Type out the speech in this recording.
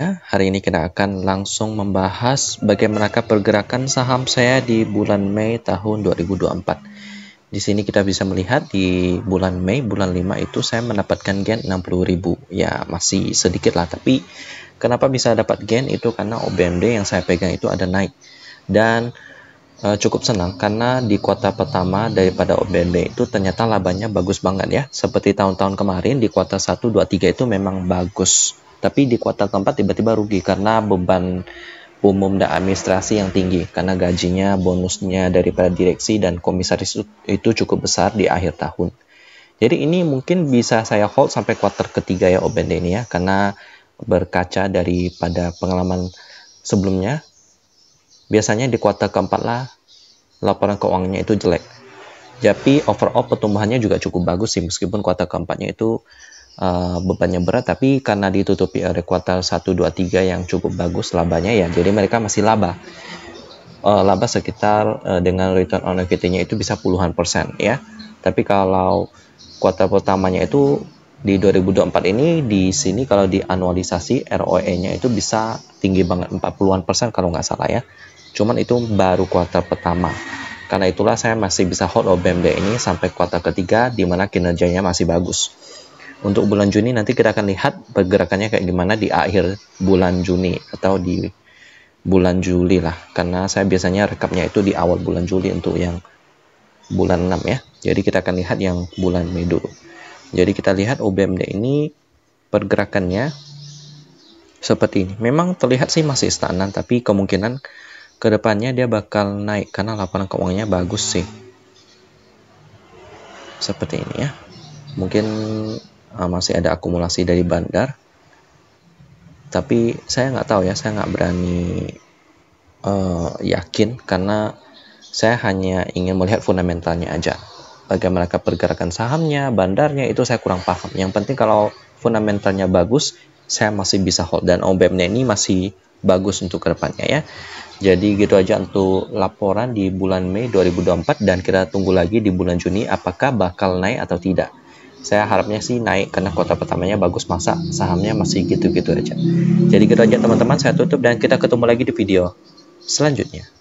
Ya, hari ini kita akan langsung membahas bagaimanakah pergerakan saham saya di bulan Mei tahun 2024. Di sini kita bisa melihat di bulan Mei, bulan 5 itu saya mendapatkan gain 60.000. Ya, masih sedikit lah, tapi kenapa bisa dapat gain itu karena OBMD yang saya pegang itu ada naik. Dan e, cukup senang karena di kuota pertama daripada OBMD itu ternyata labanya bagus banget ya. Seperti tahun-tahun kemarin di kuota 1, 2, 3 itu memang bagus tapi di kuartal keempat tiba-tiba rugi karena beban umum dan administrasi yang tinggi karena gajinya bonusnya daripada direksi dan komisaris itu cukup besar di akhir tahun. Jadi ini mungkin bisa saya hold sampai kuartal ketiga ya ini ya karena berkaca daripada pengalaman sebelumnya biasanya di kuartal keempat lah laporan keuangannya itu jelek. Tapi overall pertumbuhannya juga cukup bagus sih meskipun kuartal keempatnya itu uh, bebannya berat tapi karena ditutupi oleh kuartal 1 2 3 yang cukup bagus labanya ya jadi mereka masih laba. Uh, laba sekitar uh, dengan return on equity-nya itu bisa puluhan persen ya. Tapi kalau kuartal pertamanya itu di 2024 ini di sini kalau di anualisasi ROE-nya itu bisa tinggi banget 40-an persen kalau nggak salah ya. Cuman itu baru kuartal pertama. Karena itulah saya masih bisa hold OBMD ini sampai kuartal ketiga di mana kinerjanya masih bagus untuk bulan Juni nanti kita akan lihat pergerakannya kayak gimana di akhir bulan Juni atau di bulan Juli lah karena saya biasanya rekapnya itu di awal bulan Juli untuk yang bulan 6 ya jadi kita akan lihat yang bulan Mei dulu jadi kita lihat OBMD ini pergerakannya seperti ini memang terlihat sih masih stagnan tapi kemungkinan kedepannya dia bakal naik karena laporan keuangannya bagus sih seperti ini ya mungkin uh, masih ada akumulasi dari bandar tapi saya nggak tahu ya saya nggak berani uh, yakin karena saya hanya ingin melihat fundamentalnya aja bagaimana pergerakan sahamnya bandarnya itu saya kurang paham yang penting kalau fundamentalnya bagus saya masih bisa hold dan obm e ini masih bagus untuk kedepannya ya. Jadi gitu aja untuk laporan di bulan Mei 2024 dan kita tunggu lagi di bulan Juni apakah bakal naik atau tidak saya harapnya sih naik karena kota pertamanya bagus masa sahamnya masih gitu-gitu aja jadi gitu aja teman-teman saya tutup dan kita ketemu lagi di video selanjutnya